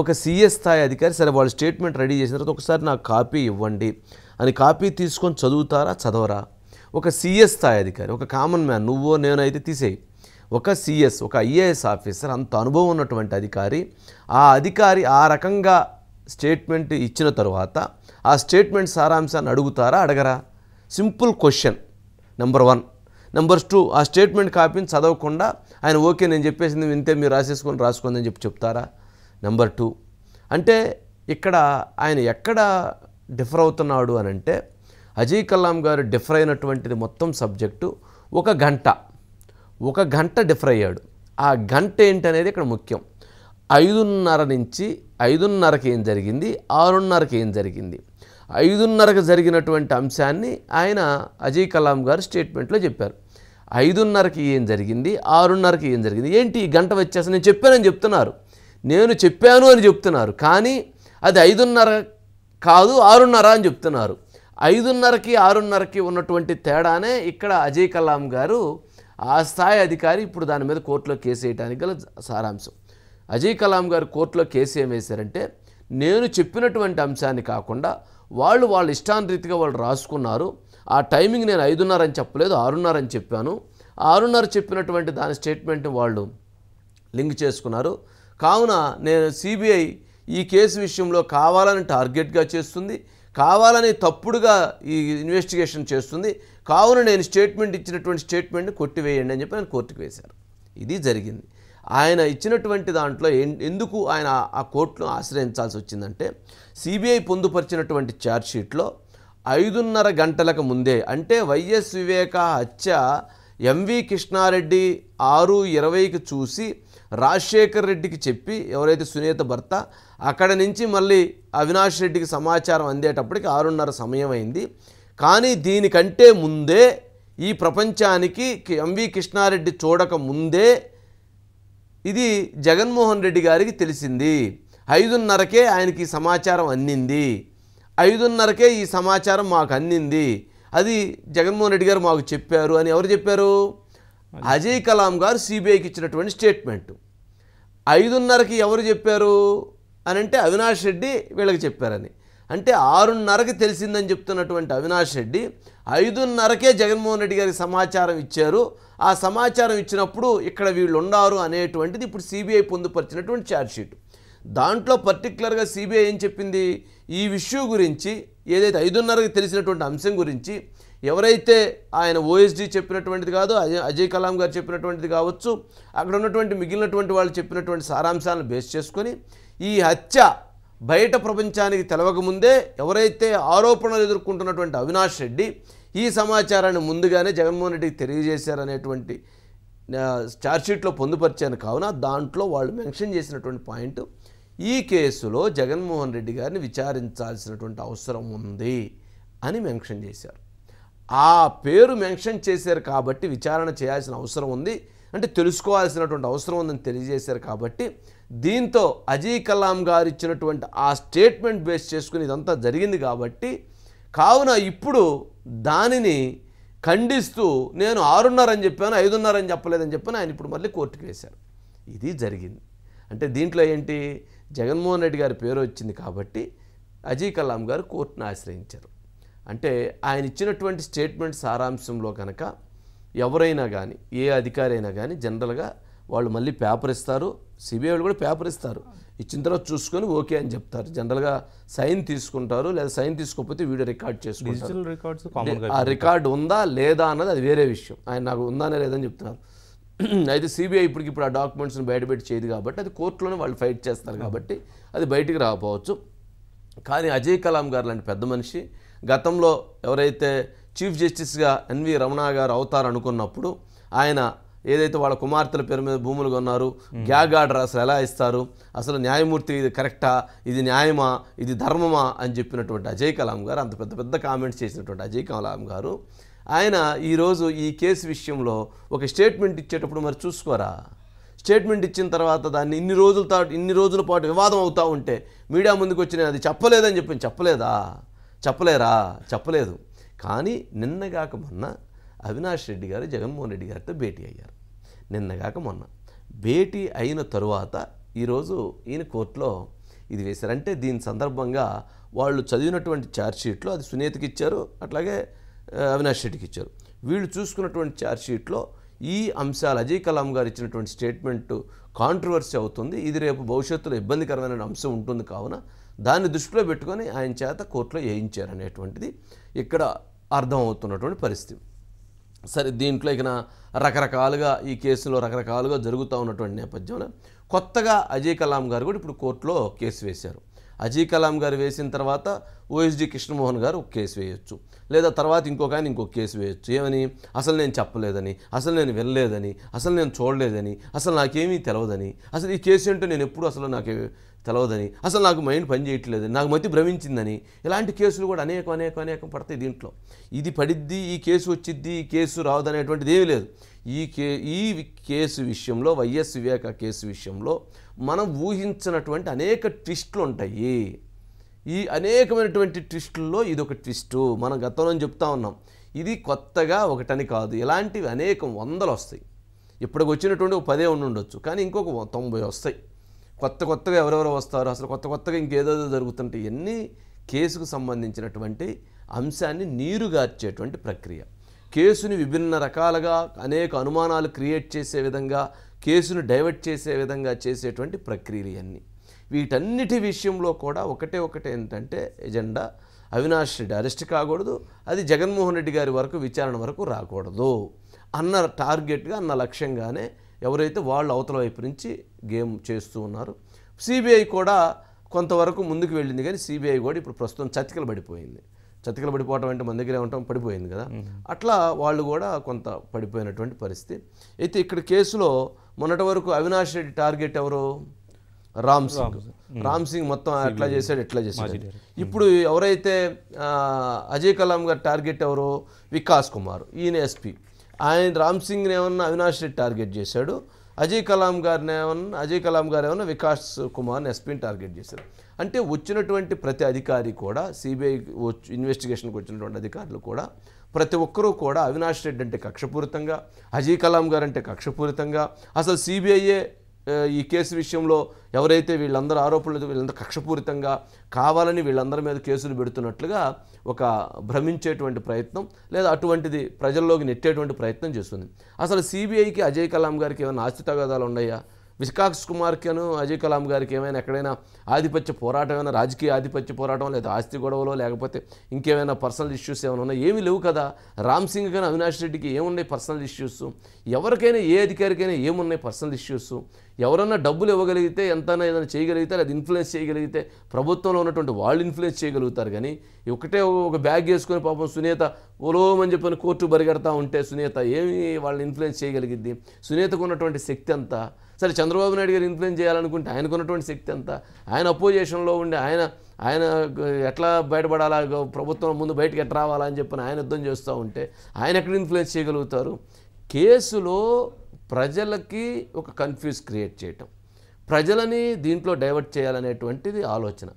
ఒక సీఎస్ స్థాయి అధికారి సరే వాళ్ళు స్టేట్మెంట్ రెడీ చేసిన తర్వాత ఒకసారి నాకు కాపీ ఇవ్వండి అని కాపీ తీసుకొని చదువుతారా చదవరా ఒక సీఎస్ స్థాయి అధికారి ఒక కామన్ మ్యాన్ నువ్వో నేను అయితే తీసేయి ఒక సీఎస్ ఒక ఐఏఎస్ ఆఫీసర్ అంత అనుభవం ఉన్నటువంటి అధికారి ఆ అధికారి ఆ రకంగా స్టేట్మెంట్ ఇచ్చిన తర్వాత ఆ స్టేట్మెంట్ సారాంశాన్ని అడుగుతారా అడగరా simple question number one number two ఆ స్టేట్మెంట్ కాపీని చదవకుండా ఆయన ఓకే నేను చెప్పేసింది వింతే మీరు రాసేసుకొని రాసుకోండి అని చెప్పి చెప్తారా నెంబర్ టూ అంటే ఇక్కడ ఆయన ఎక్కడ డిఫర్ అవుతున్నాడు అని అంటే అజయ్ కలాం గారు డిఫర్ అయినటువంటిది మొత్తం సబ్జెక్టు ఒక గంట ఒక గంట డిఫర్ అయ్యాడు ఆ గంట ఏంటనేది ఇక్కడ ముఖ్యం ఐదున్నర నుంచి ఐదున్నరకి ఏం జరిగింది ఆరున్నరకి ఏం జరిగింది ఐదున్నరకు జరిగినటువంటి అంశాన్ని ఆయన అజయ్ కలాం గారు స్టేట్మెంట్లో చెప్పారు ఐదున్నరకి ఏం జరిగింది ఆరున్నరకి ఏం జరిగింది ఏంటి ఈ గంట వచ్చేసి నేను చెప్పానని చెప్తున్నారు నేను చెప్పాను అని చెప్తున్నారు కానీ అది ఐదున్నర కాదు ఆరున్నర అని చెప్తున్నారు ఐదున్నరకి ఆరున్నరకి ఉన్నటువంటి తేడానే ఇక్కడ అజయ్ కలాం గారు ఆ స్థాయి అధికారి ఇప్పుడు దాని మీద కోర్టులో కేసు వేయడానికి గల సారాంశం అజయ్ కలాం గారు కోర్టులో కేసు ఏమేశారంటే నేను చెప్పినటువంటి అంశాన్ని కాకుండా వాళ్ళు వాళ్ళ రీతిగా వాళ్ళు రాసుకున్నారు ఆ టైమింగ్ నేను ఐదున్నర అని చెప్పలేదు ఆరున్నర అని చెప్పాను ఆరున్నర చెప్పినటువంటి దాని స్టేట్మెంట్ని వాళ్ళు లింక్ చేసుకున్నారు కావున నేను సిబిఐ ఈ కేసు విషయంలో కావాలని టార్గెట్గా చేస్తుంది కావాలని తప్పుడుగా ఈ ఇన్వెస్టిగేషన్ చేస్తుంది కావున నేను స్టేట్మెంట్ ఇచ్చినటువంటి స్టేట్మెంట్ని కొట్టివేయండి అని చెప్పి ఆయన కోర్టుకు వేశారు ఇది జరిగింది ఆయన ఇచ్చినటువంటి దాంట్లో ఎందుకు ఆయన ఆ కోర్టును ఆశ్రయించాల్సి వచ్చిందంటే సిబిఐ పొందుపరిచినటువంటి ఛార్జ్షీట్లో ఐదున్నర గంటలకు ముందే అంటే వైఎస్ వివేక హత్య ఎంవి కృష్ణారెడ్డి ఆరు ఇరవైకి చూసి రాజశేఖర్ రెడ్డికి చెప్పి ఎవరైతే సునీత భర్త అక్కడ నుంచి మళ్ళీ అవినాష్ రెడ్డికి సమాచారం అందేటప్పటికి ఆరున్నర సమయం అయింది కానీ దీనికంటే ముందే ఈ ప్రపంచానికి ఎంవి కృష్ణారెడ్డి చూడక ముందే ఇది జగన్మోహన్ రెడ్డి గారికి తెలిసింది ఐదున్నరకే ఆయనకి సమాచారం అందింది ఐదున్నరకే ఈ సమాచారం మాకు అందింది అది జగన్మోహన్ రెడ్డి గారు మాకు చెప్పారు అని ఎవరు చెప్పారు అజయ్ కలాం గారు సిబిఐకి ఇచ్చినటువంటి స్టేట్మెంట్ ఐదున్నరకి ఎవరు చెప్పారు అని అంటే అవినాష్ రెడ్డి వీళ్ళకి చెప్పారని అంటే ఆరున్నరకి తెలిసిందని చెప్తున్నటువంటి అవినాష్ రెడ్డి ఐదున్నరకే జగన్మోహన్ రెడ్డి గారికి సమాచారం ఇచ్చారు ఆ సమాచారం ఇచ్చినప్పుడు ఇక్కడ వీళ్ళు ఉండారు అనేటువంటిది ఇప్పుడు సిబిఐ పొందుపరిచినటువంటి ఛార్జ్షీటు దాంట్లో పర్టికులర్గా సిబిఐ ఏం చెప్పింది ఈ విషయం గురించి ఏదైతే ఐదున్నరకి తెలిసినటువంటి అంశం గురించి ఎవరైతే ఆయన ఓఎస్డీ చెప్పినటువంటిది కాదు అజయ్ కలాం గారు చెప్పినటువంటిది కావచ్చు అక్కడ ఉన్నటువంటి మిగిలినటువంటి వాళ్ళు చెప్పినటువంటి సారాంశాలను బేస్ చేసుకొని ఈ హత్య బయట ప్రపంచానికి తెలవకముందే ఎవరైతే ఆరోపణలు ఎదుర్కొంటున్నటువంటి అవినాష్ రెడ్డి ఈ సమాచారాన్ని ముందుగానే జగన్మోహన్ రెడ్డికి తెలియజేశారనేటువంటి ఛార్జ్షీట్లో పొందుపరిచాను కావున దాంట్లో వాళ్ళు మెన్షన్ చేసినటువంటి పాయింట్ ఈ కేసులో జగన్మోహన్ రెడ్డి గారిని విచారించాల్సినటువంటి అవసరం ఉంది అని మెన్షన్ చేశారు ఆ పేరు మెన్షన్ చేశారు కాబట్టి విచారణ చేయాల్సిన అవసరం ఉంది అంటే తెలుసుకోవాల్సినటువంటి అవసరం ఉందని తెలియజేశారు కాబట్టి దీంతో అజీ కలాం గారు ఇచ్చినటువంటి ఆ స్టేట్మెంట్ బేస్ చేసుకుని ఇదంతా జరిగింది కాబట్టి కావున ఇప్పుడు దానిని ఖండిస్తూ నేను ఆరున్నరని చెప్పాను ఐదున్నర అని చెప్పలేదని చెప్పాను ఆయన ఇప్పుడు మళ్ళీ కోర్టుకు వేశారు ఇది జరిగింది అంటే దీంట్లో ఏంటి జగన్మోహన్ రెడ్డి గారి పేరు వచ్చింది కాబట్టి అజీ కలాం గారు కోర్టును ఆశ్రయించారు అంటే ఆయన ఇచ్చినటువంటి స్టేట్మెంట్ సారాంశంలో కనుక ఎవరైనా కానీ ఏ అధికారి అయినా కానీ జనరల్గా వాళ్ళు మళ్ళీ పేపర్ ఇస్తారు సిబిఐ వాళ్ళు కూడా పేపర్ ఇస్తారు ఇచ్చిన తర్వాత చూసుకొని ఓకే అని చెప్తారు జనరల్గా సైన్ తీసుకుంటారు లేదా సైన్ తీసుకోకపోతే వీడియో రికార్డ్ చేసుకుంటారు ఆ రికార్డు ఉందా లేదా అన్నది అది వేరే విషయం ఆయన నాకు ఉందానే లేదని చెప్తున్నారు అయితే సిబిఐ ఇప్పటికి ఇప్పుడు ఆ డాక్యుమెంట్స్ని బయటపెట్టి చేయదు కాబట్టి అది కోర్టులోనే వాళ్ళు ఫైట్ చేస్తారు కాబట్టి అది బయటికి రాకపోవచ్చు కానీ అజయ్ కలాం గారు లాంటి పెద్ద మనిషి గతంలో ఎవరైతే చీఫ్ జస్టిస్గా ఎన్వి రమణ గారు అవుతారనుకున్నప్పుడు ఆయన ఏదైతే వాళ్ళ కుమార్తెల పేరు మీద భూములు కొన్నారు గ్యాగ్ ఆర్డర్ అసలు ఎలా ఇస్తారు అసలు న్యాయమూర్తి ఇది కరెక్టా ఇది న్యాయమా ఇది ధర్మమా అని చెప్పినటువంటి అజయ్ కలాం గారు అంత పెద్ద పెద్ద కామెంట్స్ చేసినటువంటి అజయ్ కలాం గారు ఆయన ఈరోజు ఈ కేసు విషయంలో ఒక స్టేట్మెంట్ ఇచ్చేటప్పుడు మరి చూసుకోరా స్టేట్మెంట్ ఇచ్చిన తర్వాత దాన్ని ఇన్ని రోజుల తాటు ఇన్ని రోజుల పాటు వివాదం అవుతూ ఉంటే మీడియా ముందుకు వచ్చి నేను అది చెప్పలేదని చెప్పి చెప్పలేదా చెప్పలేరా చెప్పలేదు కానీ నిన్నగాక మొన్న అవినాష్ రెడ్డి గారు జగన్మోహన్ రెడ్డి గారితో భేటీ అయ్యారు నిన్నగాక మొన్న భేటీ అయిన తరువాత ఈరోజు ఈయన కోర్టులో ఇది వేశారంటే దీని సందర్భంగా వాళ్ళు చదివినటువంటి ఛార్జ్షీట్లో అది సునీతకి ఇచ్చారు అట్లాగే అవినాష్ రెడ్డికి ఇచ్చారు వీళ్ళు చూసుకున్నటువంటి ఛార్జ్షీట్లో ఈ అంశాలు అజయ్ కలాం గారు ఇచ్చినటువంటి స్టేట్మెంటు కాంట్రవర్సీ అవుతుంది ఇది రేపు భవిష్యత్తులో ఇబ్బందికరమైన అంశం ఉంటుంది కావున దాన్ని దృష్టిలో పెట్టుకొని ఆయన చేత కోర్టులో వేయించారు అనేటువంటిది ఇక్కడ అర్థమవుతున్నటువంటి పరిస్థితి సరే దీంట్లో ఇక రకరకాలుగా ఈ కేసులో రకరకాలుగా జరుగుతూ ఉన్నటువంటి నేపథ్యంలో కొత్తగా అజయ్ కలాం గారు కూడా ఇప్పుడు కోర్టులో కేసు వేశారు అజీ కలాం గారు వేసిన తర్వాత ఓఎస్డి కృష్ణమోహన్ గారు ఒక కేసు వేయొచ్చు లేదా తర్వాత ఇంకొక ఆయన ఇంకొక కేసు వేయొచ్చు ఏమని అసలు నేను చెప్పలేదని అసలు నేను వెళ్ళలేదని అసలు నేను చూడలేదని అసలు నాకేమీ తెలియదని అసలు ఈ కేసు ఏంటో నేను ఎప్పుడు అసలు నాకు తెలవదని అసలు నాకు మైండ్ పని చేయట్లేదు నాకు మతి భ్రమించిందని ఇలాంటి కేసులు కూడా అనేక అనేక అనేకం పడతాయి దీంట్లో ఇది పడిద్ది ఈ కేసు వచ్చిద్ది ఈ కేసు రావదనేటువంటిది ఏమీ లేదు ఈ కే ఈ కేసు విషయంలో వైఎస్ వివేక కేసు విషయంలో మనం ఊహించినటువంటి అనేక ట్విస్టులు ఉంటాయి ఈ అనేకమైనటువంటి ట్విస్టుల్లో ఇది ఒక ట్విస్టు మనం గతంలో చెప్తా ఉన్నాం ఇది కొత్తగా ఒకటని కాదు ఇలాంటివి అనేకం వందలు వస్తాయి ఇప్పటికి వచ్చినటువంటి ఒక పదే ఉండి ఉండొచ్చు కానీ ఇంకొక తొంభై వస్తాయి కొత్త కొత్తగా ఎవరెవరు వస్తారు అసలు కొత్త కొత్తగా ఇంకేదో జరుగుతుంటే ఇవన్నీ కేసుకు సంబంధించినటువంటి అంశాన్ని నీరుగార్చేటువంటి ప్రక్రియ కేసుని విభిన్న రకాలుగా అనేక అనుమానాలు క్రియేట్ చేసే విధంగా కేసును డైవర్ట్ చేసే విధంగా చేసేటువంటి ప్రక్రియలు ఇవన్నీ వీటన్నిటి విషయంలో కూడా ఒకటే ఒకటే ఏంటంటే ఎజెండా అవినాష్ రెడ్డి అరెస్ట్ కాకూడదు అది జగన్మోహన్ రెడ్డి గారి వరకు విచారణ వరకు రాకూడదు అన్న టార్గెట్గా అన్న లక్ష్యంగానే ఎవరైతే వాళ్ళు అవతల వైపు నుంచి గేమ్ చేస్తూ ఉన్నారు సిబిఐ కూడా కొంతవరకు ముందుకు వెళ్ళింది కానీ సిబిఐ కూడా ఇప్పుడు ప్రస్తుతం చతికలు పడిపోయింది చతికలు పడిపోవటం అంటే మన దగ్గరే ఉంటాం పడిపోయింది కదా అట్లా వాళ్ళు కూడా కొంత పడిపోయినటువంటి పరిస్థితి అయితే ఇక్కడ కేసులో మొన్నటి వరకు అవినాష్ రెడ్డి టార్గెట్ ఎవరు రామ్ సింగ్ రామ్ సింగ్ మొత్తం ఎట్లా చేశాడు ఎట్లా చేశాడు ఇప్పుడు ఎవరైతే అజయ్ కలాం గారు టార్గెట్ ఎవరు వికాస్ కుమార్ ఈయన ఎస్పీ ఆయన రామ్ సింగ్ ఏమన్నా అవినాష్ రెడ్డి టార్గెట్ చేశాడు అజయ్ కలాం గారిని ఏమన్నా అజయ్ కలాం గారు ఏమన్నా వికాస్ కుమార్ని ఎస్పీని టార్గెట్ చేశారు అంటే వచ్చినటువంటి ప్రతి అధికారి కూడా సిబిఐ ఇన్వెస్టిగేషన్కి వచ్చినటువంటి అధికారులు కూడా ప్రతి ఒక్కరూ కూడా అవినాష్ రెడ్డి అంటే కక్షపూరితంగా అజీ కలాం గారు అంటే కక్షపూరితంగా అసలు సిబిఐఏ ఈ కేసు విషయంలో ఎవరైతే వీళ్ళందరూ ఆరోపణలు వీళ్ళందరూ కక్షపూరితంగా కావాలని వీళ్ళందరి మీద కేసులు పెడుతున్నట్లుగా ఒక భ్రమించేటువంటి ప్రయత్నం లేదా అటువంటిది ప్రజల్లోకి నెట్టేటువంటి ప్రయత్నం చేస్తుంది అసలు సిబిఐకి అజయ్ కలాం గారికి ఏమైనా ఆస్తి తగాదాలు ఉన్నాయా వికాస్ కుమార్కను అజయ్ కలాం గారికి ఏమైనా ఎక్కడైనా ఆధిపత్య పోరాటం ఏమైనా రాజకీయ ఆధిపత్య పోరాటం లేదా ఆస్తి గొడవలో లేకపోతే ఇంకేమైనా పర్సనల్ ఇష్యూస్ ఏమైనా ఉన్నాయి ఏమీ లేవు కదా రామ్ సింగ్ కానీ అవినాష్ రెడ్డికి ఏమున్నాయి పర్సనల్ ఇష్యూస్ ఎవరికైనా ఏ అధికారికైనా ఏమున్నాయి పర్సనల్ ఇష్యూస్ ఎవరన్నా డబ్బులు ఇవ్వగలిగితే ఎంతైనా ఏదైనా చేయగలిగితే అది ఇన్ఫ్లుయెన్స్ చేయగలిగితే ప్రభుత్వంలో ఉన్నటువంటి వాళ్ళు ఇన్ఫ్లుయెన్స్ చేయగలుగుతారు కానీ ఒకటే ఒక బ్యాగ్ వేసుకొని పాపం సునీత ఓలోమని చెప్పిన కోర్టు బరిగెడతా ఉంటే సునీత ఏమి వాళ్ళని ఇన్ఫ్లుయెన్స్ చేయగలిగింది సునీతకు ఉన్నటువంటి శక్తి అంతా సరే చంద్రబాబు నాయుడు గారు ఇన్ఫ్లుయెన్స్ చేయాలనుకుంటే ఆయనకు ఉన్నటువంటి శక్తి అంతా ఆయన అపోజిషన్లో ఉండి ఆయన ఆయన ఎట్లా బయటపడాలా ప్రభుత్వం ముందు బయటకు ఎట్లా రావాలా అని ఆయన యుద్ధం చేస్తూ ఉంటే ఆయన ఎక్కడ ఇన్ఫ్లుయెన్స్ చేయగలుగుతారు కేసులో ప్రజలకి ఒక కన్ఫ్యూజ్ క్రియేట్ చేయటం ప్రజలని దీంట్లో డైవర్ట్ చేయాలనేటువంటిది ఆలోచన